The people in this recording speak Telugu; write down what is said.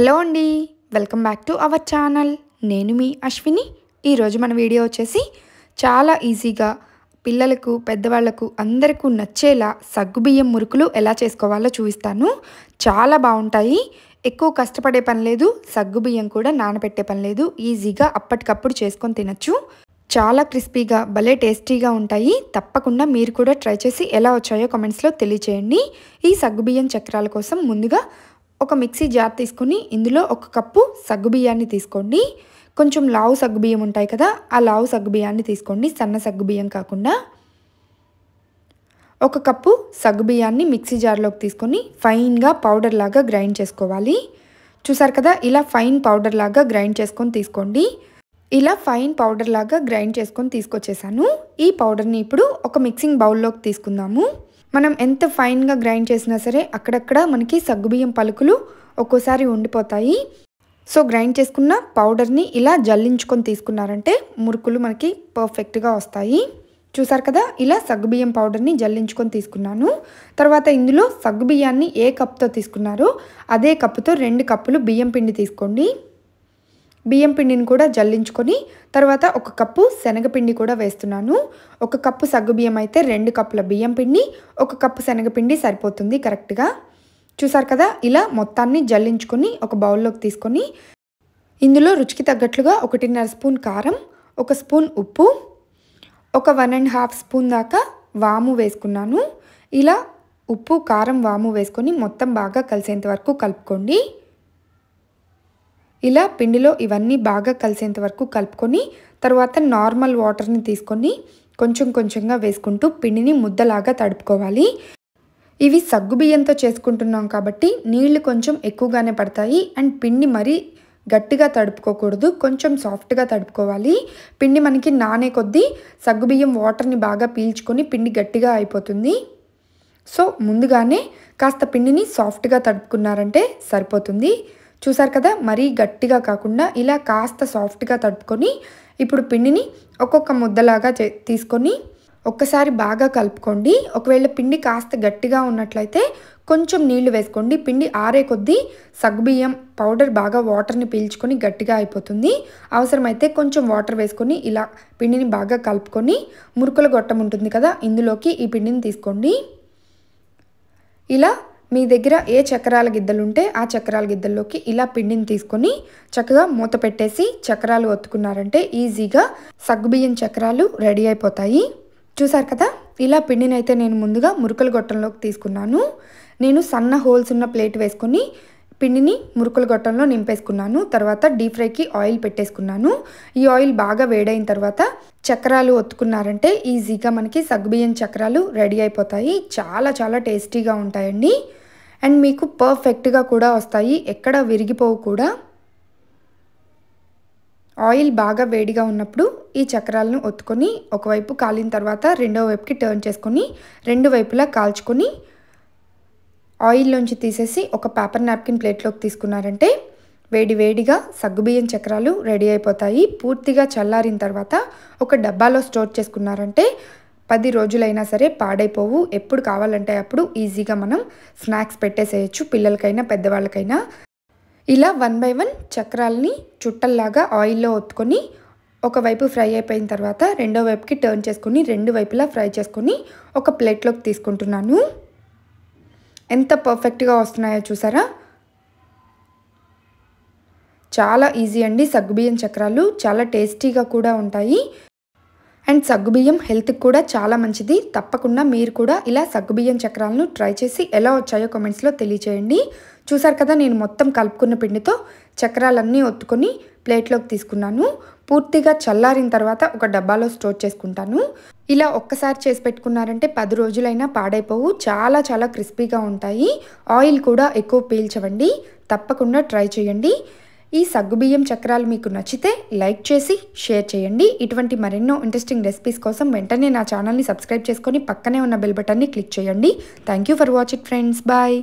హలో అండి welcome back to our channel నేను మీ అశ్విని ఈరోజు మన వీడియో వచ్చేసి చాలా ఈజీగా పిల్లలకు పెద్దవాళ్లకు అందరికీ నచ్చేలా సగ్గుబియ్యం మురుకులు ఎలా చేసుకోవాలో చూపిస్తాను చాలా బాగుంటాయి ఎక్కువ కష్టపడే పని లేదు సగ్గుబియ్యం కూడా నానబెట్టే పని లేదు ఈజీగా అప్పటికప్పుడు చేసుకొని తినచ్చు చాలా క్రిస్పీగా భలే టేస్టీగా ఉంటాయి తప్పకుండా మీరు కూడా ట్రై చేసి ఎలా వచ్చాయో కమెంట్స్లో తెలియచేయండి ఈ సగ్గుబియ్యం చక్రాల కోసం ముందుగా ఒక మిక్సీ జార్ తీసుకొని ఇందులో ఒక కప్పు సగ్గుబియ్యాన్ని తీసుకోండి కొంచెం లావు సగ్గుబియ్యం ఉంటాయి కదా ఆ లావు సగ్గుబియ్యాన్ని తీసుకోండి సన్న సగ్గుబియ్యం కాకుండా ఒక కప్పు సగ్గుబియ్యాన్ని మిక్సీ జార్లోకి తీసుకొని ఫైన్గా పౌడర్ లాగా గ్రైండ్ చేసుకోవాలి చూసారు కదా ఇలా ఫైన్ పౌడర్ లాగా గ్రైండ్ చేసుకొని తీసుకోండి ఇలా ఫైన్ పౌడర్ లాగా గ్రైండ్ చేసుకొని తీసుకొచ్చేసాను ఈ పౌడర్ని ఇప్పుడు ఒక మిక్సింగ్ బౌల్లోకి తీసుకుందాము మనం ఎంత ఫైన్గా గ్రైండ్ చేసినా సరే అక్కడక్కడ మనకి సగ్గుబియ్యం పలుకులు ఒక్కోసారి ఉండిపోతాయి సో గ్రైండ్ చేసుకున్న పౌడర్ని ఇలా జల్లించుకొని తీసుకున్నారంటే మురుకులు మనకి పర్ఫెక్ట్గా వస్తాయి చూసారు కదా ఇలా సగ్గుబియ్యం పౌడర్ని జల్లించుకొని తీసుకున్నాను తర్వాత ఇందులో సగ్గుబియ్యాన్ని ఏ కప్తో తీసుకున్నారో అదే కప్పుతో రెండు కప్పులు బియ్యం పిండి తీసుకోండి బియ్యం పిండిని కూడా జల్లించుకొని తర్వాత ఒక కప్పు శనగపిండి కూడా వేస్తున్నాను ఒక కప్పు సగ్గు బియ్యం అయితే రెండు కప్పుల బియ్యం పిండి ఒక కప్పు శనగపిండి సరిపోతుంది కరెక్ట్గా చూసారు కదా ఇలా మొత్తాన్ని జల్లించుకొని ఒక బౌల్లోకి తీసుకొని ఇందులో రుచికి తగ్గట్లుగా ఒకటిన్నర స్పూన్ కారం ఒక స్పూన్ ఉప్పు ఒక వన్ అండ్ హాఫ్ స్పూన్ దాకా వాము వేసుకున్నాను ఇలా ఉప్పు కారం వాము వేసుకొని మొత్తం బాగా కలిసేంత వరకు కలుపుకోండి ఇలా పిండిలో ఇవన్నీ బాగా కలిసేంత వరకు కలుపుకొని తర్వాత నార్మల్ వాటర్ని తీసుకొని కొంచెం కొంచెంగా వేసుకుంటూ పిండిని ముద్దలాగా తడుపుకోవాలి ఇవి సగ్గుబియ్యంతో చేసుకుంటున్నాం కాబట్టి నీళ్లు కొంచెం ఎక్కువగానే పడతాయి అండ్ పిండి మరీ గట్టిగా తడుపుకోకూడదు కొంచెం సాఫ్ట్గా తడుపుకోవాలి పిండి మనకి నానే కొద్దీ సగ్గుబియ్యం వాటర్ని బాగా పీల్చుకొని పిండి గట్టిగా అయిపోతుంది సో ముందుగానే కాస్త పిండిని సాఫ్ట్గా తడుపుకున్నారంటే సరిపోతుంది చూసారు కదా మరీ గట్టిగా కాకుండా ఇలా కాస్త సాఫ్ట్గా తడుపుకొని ఇప్పుడు పిండిని ఒక్కొక్క ముద్దలాగా తీసుకొని ఒక్కసారి బాగా కలుపుకోండి ఒకవేళ పిండి కాస్త గట్టిగా ఉన్నట్లయితే కొంచెం నీళ్లు వేసుకోండి పిండి ఆరే కొద్దీ సగ్గుబియ్యం పౌడర్ బాగా వాటర్ని పీల్చుకొని గట్టిగా అయిపోతుంది అవసరమైతే కొంచెం వాటర్ వేసుకొని ఇలా పిండిని బాగా కలుపుకొని మురుకుల గొట్టం ఉంటుంది కదా ఇందులోకి ఈ పిండిని తీసుకోండి ఇలా మీ దగ్గర ఏ చక్రాల గిద్దలుంటే ఆ చక్రాల గిద్దల్లోకి ఇలా పిండిని తీసుకొని చక్కగా మూత పెట్టేసి చక్రాలు ఒత్తుకున్నారంటే ఈజీగా సగ్గుబియ్యం చక్రాలు రెడీ అయిపోతాయి చూసారు కదా ఇలా పిండిని అయితే నేను ముందుగా మురుకుల గొట్టంలోకి తీసుకున్నాను నేను సన్న హోల్స్ ఉన్న ప్లేట్ వేసుకొని పిండిని మురుకుల గొట్టంలో నింపేసుకున్నాను తర్వాత డీప్ ఫ్రైకి ఆయిల్ పెట్టేసుకున్నాను ఈ ఆయిల్ బాగా వేడైన తర్వాత చక్రాలు ఒత్తుకున్నారంటే ఈజీగా మనకి సగ్గుబియ్యం చక్రాలు రెడీ అయిపోతాయి చాలా చాలా టేస్టీగా ఉంటాయండి అండ్ మీకు పర్ఫెక్ట్గా కూడా వస్తాయి ఎక్కడ విరిగిపోవు కూడా ఆయిల్ బాగా వేడిగా ఉన్నప్పుడు ఈ చక్రాలను ఒత్తుకొని ఒకవైపు కాలిన తర్వాత రెండో వైపుకి టర్న్ చేసుకొని రెండు వైపులా కాల్చుకొని ఆయిల్లోంచి తీసేసి ఒక పేపర్ నాప్కిన్ ప్లేట్లోకి తీసుకున్నారంటే వేడి వేడిగా సగ్గుబియ్యం చక్రాలు రెడీ అయిపోతాయి పూర్తిగా చల్లారిన తర్వాత ఒక డబ్బాలో స్టోర్ చేసుకున్నారంటే పది రోజులైనా సరే పాడైపోవు ఎప్పుడు కావాలంటే అప్పుడు ఈజీగా మనం స్నాక్స్ పెట్టేసేయచ్చు పిల్లలకైనా పెద్దవాళ్ళకైనా ఇలా వన్ బై వన్ చక్రాలని చుట్టల్లాగా ఆయిల్లో ఒత్తుకొని ఒకవైపు ఫ్రై అయిపోయిన తర్వాత రెండో వైపుకి టర్న్ చేసుకుని రెండు వైపులా ఫ్రై చేసుకొని ఒక ప్లేట్లోకి తీసుకుంటున్నాను ఎంత పర్ఫెక్ట్గా వస్తున్నాయో చూసారా చాలా ఈజీ అండి సగ్గుబియ్యం చక్రాలు చాలా టేస్టీగా కూడా ఉంటాయి అండ్ సగ్గుబియ్యం హెల్త్కి కూడా చాలా మంచిది తప్పకుండా మీరు కూడా ఇలా సగ్గుబియ్యం చక్రాలను ట్రై చేసి ఎలా వచ్చాయో కామెంట్స్లో తెలియచేయండి చూసారు కదా నేను మొత్తం కలుపుకున్న పిండితో చక్రాలన్నీ ఒత్తుకొని ప్లేట్లోకి తీసుకున్నాను పూర్తిగా చల్లారిన తర్వాత ఒక డబ్బాలో స్టోర్ చేసుకుంటాను ఇలా ఒక్కసారి చేసి పెట్టుకున్నారంటే పది రోజులైనా పాడైపోవు చాలా చాలా క్రిస్పీగా ఉంటాయి ఆయిల్ కూడా ఎక్కువ పీల్చవండి తప్పకుండా ట్రై చేయండి ఈ సగ్గుబియ్యం చక్రాలు మీకు నచ్చితే లైక్ చేసి షేర్ చేయండి ఇటువంటి మరెన్నో ఇంట్రెస్టింగ్ రెసిపీస్ కోసం వెంటనే నా ఛానల్ని సబ్స్క్రైబ్ చేసుకొని పక్కనే ఉన్న బెల్ బటన్ని క్లిక్ చేయండి thank you for watching friends bye